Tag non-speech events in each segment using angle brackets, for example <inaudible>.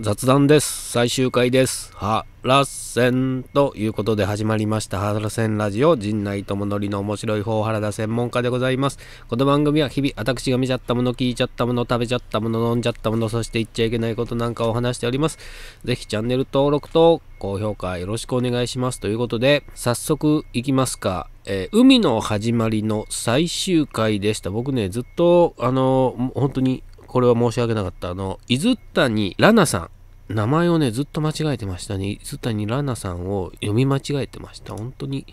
雑談です。最終回です。ハラセンということで始まりましたハラセンラジオ陣内智則の面白い方原田専門家でございます。この番組は日々私が見ちゃったもの、聞いちゃったもの、食べちゃったもの、飲んじゃったもの、そして言っちゃいけないことなんかを話しております。ぜひチャンネル登録と高評価よろしくお願いします。ということで早速いきますか。えー、海の始まりの最終回でした。僕ね、ずっと、あの、本当に、これは申し訳なかった。あの、伊豆谷ラナさん。名前をね、ずっと間違えてましたね。伊豆谷ラナさんを読み間違えてました。本当に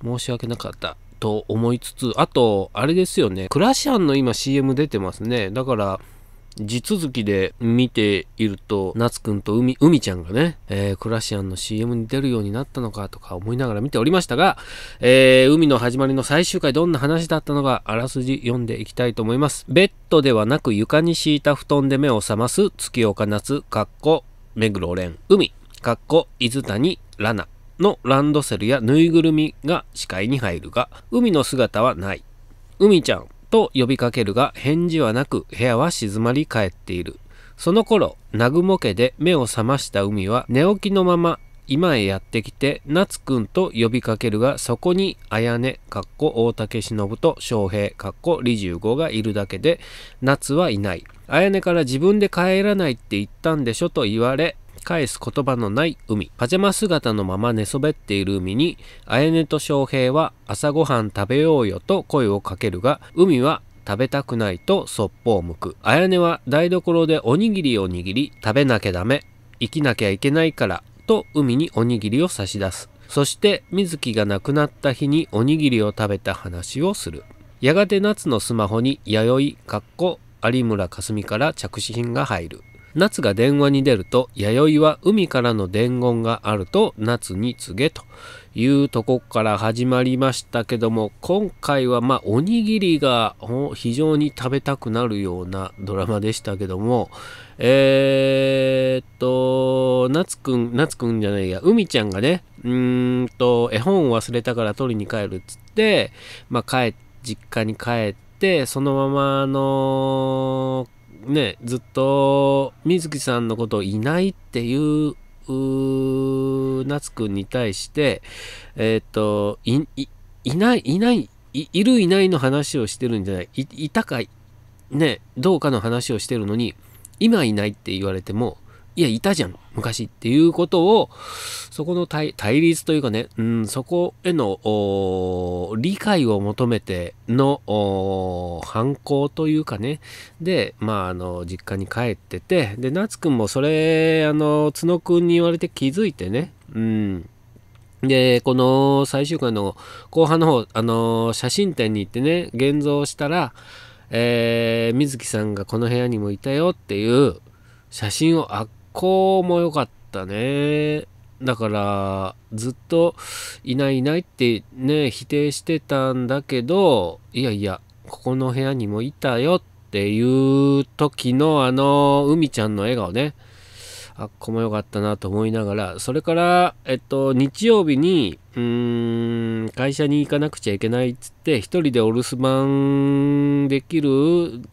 申し訳なかった。と思いつつ、あと、あれですよね。クラシアンの今 CM 出てますね。だから、地続きで見ていると、夏くんと海、海ちゃんがね、えー、クラシアンの CM に出るようになったのかとか思いながら見ておりましたが、えー、海の始まりの最終回どんな話だったのか、あらすじ読んでいきたいと思います。ベッドではなく床に敷いた布団で目を覚ます月岡夏、かっこ、目黒蓮、海、かっこ、伊豆谷、ラナのランドセルやぬいぐるみが視界に入るが、海の姿はない。海ちゃん、と呼びかけるが返事はなく部屋は静まり返っている。その頃、南雲家で目を覚ました海は寝起きのまま今へやってきて、夏くんと呼びかけるがそこに綾音、かっこ大竹忍と翔平、かっこ李十五がいるだけで、夏はいない。綾音から自分で帰らないって言ったんでしょと言われ、返す言葉のない海。パジャマ姿のまま寝そべっている海に、あ音と翔平は朝ごはん食べようよと声をかけるが、海は食べたくないとそっぽを向く。あ音は台所でおにぎりを握り、食べなきゃダメ。生きなきゃいけないから。と海におにぎりを差し出す。そして水木が亡くなった日におにぎりを食べた話をする。やがて夏のスマホに弥生、かっこ、有村架純から着信が入る。夏が電話に出ると弥生は海からの伝言があると夏に告げというとこから始まりましたけども今回はまあおにぎりが非常に食べたくなるようなドラマでしたけどもえー、っと夏くん夏くんじゃないや海ちゃんがねうーんと絵本を忘れたから取りに帰るっつって、まあ、帰実家に帰ってそのままあのね、ずっと水木さんのことをいないっていう夏くんに対して、えー、っと、い、い、いない、いない、いいるいないの話をしてるんじゃない、い、いたか、ね、どうかの話をしてるのに、今いないって言われても、いや、いたじゃん、昔っていうことを、そこの対立というかね、うん、そこへの理解を求めての反抗というかね、で、まあ、あの、実家に帰ってて、で、夏くんもそれ、あの、角くんに言われて気づいてね、うん、で、この最終回の後半の方、あの写真展に行ってね、現像したら、えー、水木さんがこの部屋にもいたよっていう写真をっこも良かったね。だからずっといないいないってね否定してたんだけどいやいやここの部屋にもいたよっていう時のあの海ちゃんの笑顔ねあここも良かったなと思いながらそれからえっと日曜日にうーん会社に行かなくちゃいけないっつって一人でお留守番できる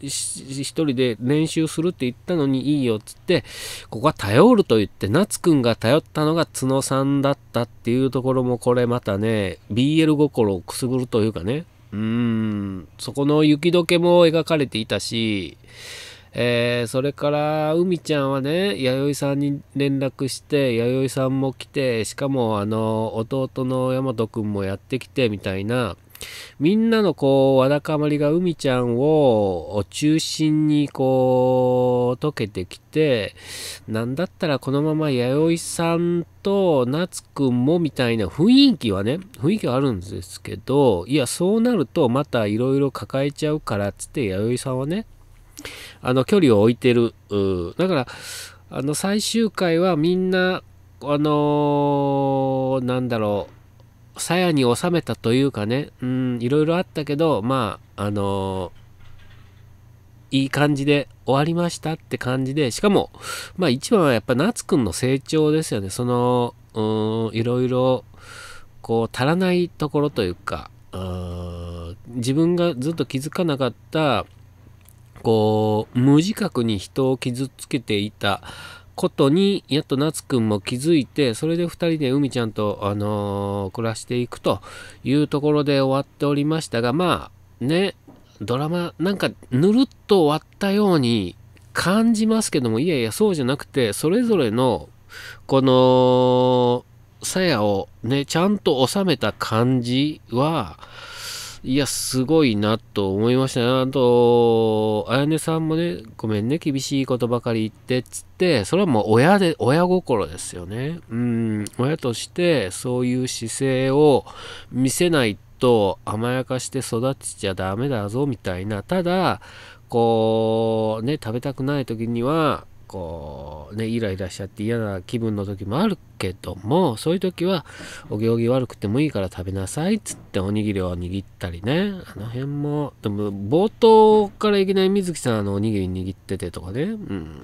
一人で練習するって言ったのにいいよっつってここは頼ると言って夏くんが頼ったのが角さんだったっていうところもこれまたね BL 心をくすぐるというかねうーんそこの雪解けも描かれていたしえー、それから海ちゃんはね弥生さんに連絡して弥生さんも来てしかもあの弟の大和君もやってきてみたいなみんなのこうわだかまりが海ちゃんを中心にこう溶けてきてなんだったらこのまま弥生さんと夏くんもみたいな雰囲気はね雰囲気はあるんですけどいやそうなるとまたいろいろ抱えちゃうからっつって弥生さんはねあの距離を置いてるだからあの最終回はみんなあのー、なんだろう鞘に収めたというかねうんいろいろあったけどまああのー、いい感じで終わりましたって感じでしかもまあ一番はやっぱ夏くんの成長ですよねそのうんいろいろこう足らないところというか自分がずっと気づかなかったこう無自覚に人を傷つけていたことにやっと夏くんも気づいてそれで2人で海ちゃんと、あのー、暮らしていくというところで終わっておりましたがまあねドラマなんかぬるっと終わったように感じますけどもいやいやそうじゃなくてそれぞれのこのさやをねちゃんと収めた感じはいや、すごいなと思いましたね。あと、あやねさんもね、ごめんね、厳しいことばかり言って、つって、それはもう親で、親心ですよね。うん、親としてそういう姿勢を見せないと甘やかして育ちちゃダメだぞ、みたいな。ただ、こう、ね、食べたくない時には、こうねイライラしちゃって嫌な気分の時もあるけどもそういう時はお行儀悪くてもいいから食べなさいっつっておにぎりを握ったりねあの辺もでも冒頭からいきなり水木さんのおにぎり握っててとかねうん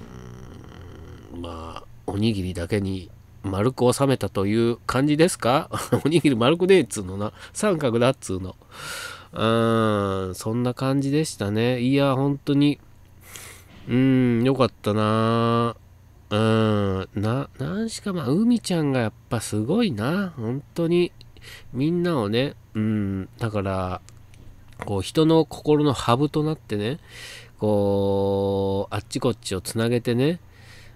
まあおにぎりだけに丸く収めたという感じですか <laughs> おにぎり丸くねえっつうのな三角だっつうのうんそんな感じでしたねいや本当にうん、よかったなうん、な、なんしかまあ、海ちゃんがやっぱすごいな。本当に、みんなをね、うん、だから、こう、人の心のハブとなってね、こう、あっちこっちをつなげてね、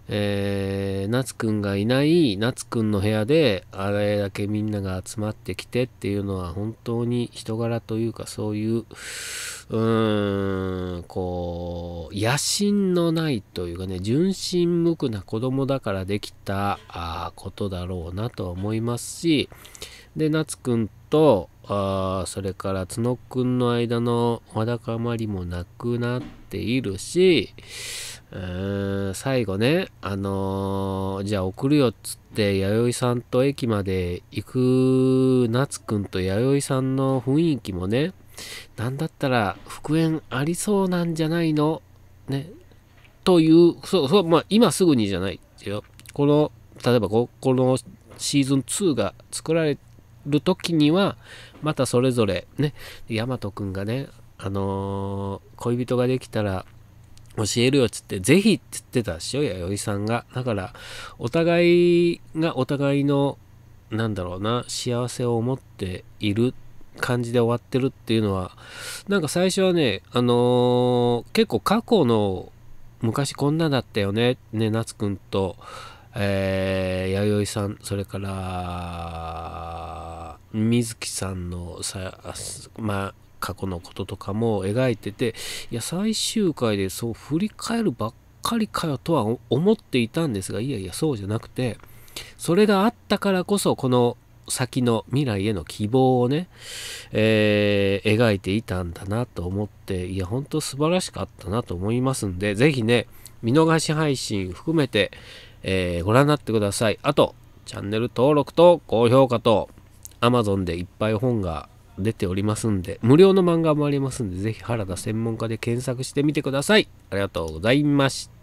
えー、夏くんがいない夏くんの部屋であれだけみんなが集まってきてっていうのは本当に人柄というかそういううーん、こう、野心のないというかね、純真無垢な子供だからできたあことだろうなと思いますし、で、夏くんと、あそれから角くんの間のわだかまりもなくなっているし、うーん最後ね、あのー、じゃあ送るよっつって、弥生さんと駅まで行く夏くんと弥生さんの雰囲気もね、なんだったら復縁ありそうなんじゃないのね。という、そう、そう、まあ今すぐにじゃないですよ。この、例えばここのシーズン2が作られる時には、またそれぞれね、ヤマトくんがね、あのー、恋人ができたら教えるよっつって、ぜひっつってたっしょ、弥生さんが。だから、お互いがお互いの、なんだろうな、幸せを思っているっ感じで終わってるっていうのはなんか最初はねあのー、結構過去の昔こんなだったよねね夏くんと、えー、弥生さんそれから水木さんのさまあ過去のこととかも描いてていや最終回でそう振り返るばっかりかよとは思っていたんですがいやいやそうじゃなくてそれがあったからこそこの先の未来への希望をね、えー、描いていたんだなと思って、いや、ほんと素晴らしかったなと思いますんで、ぜひね、見逃し配信含めて、えー、ご覧になってください。あと、チャンネル登録と高評価と、Amazon でいっぱい本が出ておりますんで、無料の漫画もありますんで、ぜひ原田専門家で検索してみてください。ありがとうございました。